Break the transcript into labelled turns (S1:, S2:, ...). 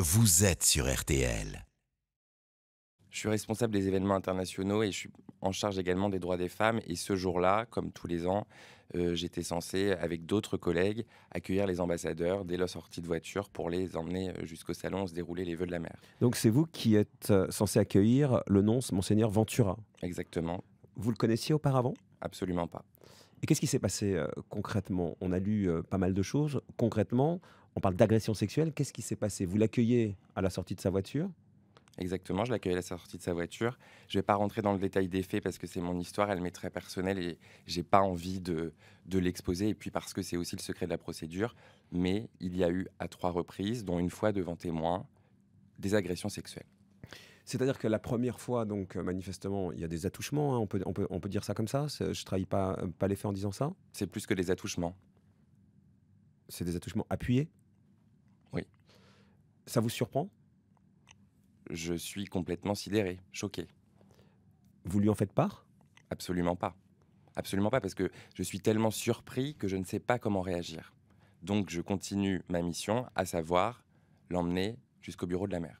S1: Vous êtes sur RTL. Je suis responsable des événements internationaux et je suis en charge également des droits des femmes. Et ce jour-là, comme tous les ans, euh, j'étais censé, avec d'autres collègues, accueillir les ambassadeurs dès leur sortie de voiture pour les emmener euh, jusqu'au salon où se déroulaient les Vœux de la mer.
S2: Donc c'est vous qui êtes euh, censé accueillir le nonce Monseigneur Ventura Exactement. Vous le connaissiez auparavant Absolument pas. Et qu'est-ce qui s'est passé concrètement On a lu pas mal de choses. Concrètement, on parle d'agression sexuelle. Qu'est-ce qui s'est passé Vous l'accueillez à la sortie de sa voiture
S1: Exactement, je l'accueille à la sortie de sa voiture. Je ne vais pas rentrer dans le détail des faits parce que c'est mon histoire, elle m'est très personnelle et j'ai pas envie de, de l'exposer. Et puis parce que c'est aussi le secret de la procédure. Mais il y a eu à trois reprises, dont une fois devant témoin, des agressions sexuelles. C'est-à-dire que la première fois, donc euh, manifestement,
S2: il y a des attouchements, hein, on, peut, on, peut, on peut dire ça comme ça Je ne trahis pas, euh, pas les faits en disant ça
S1: C'est plus que des attouchements. C'est des attouchements appuyés ça vous surprend Je suis complètement sidéré, choqué. Vous lui en faites part Absolument pas. Absolument pas, parce que je suis tellement surpris que je ne sais pas comment réagir. Donc je continue ma mission, à savoir l'emmener jusqu'au bureau de la mer.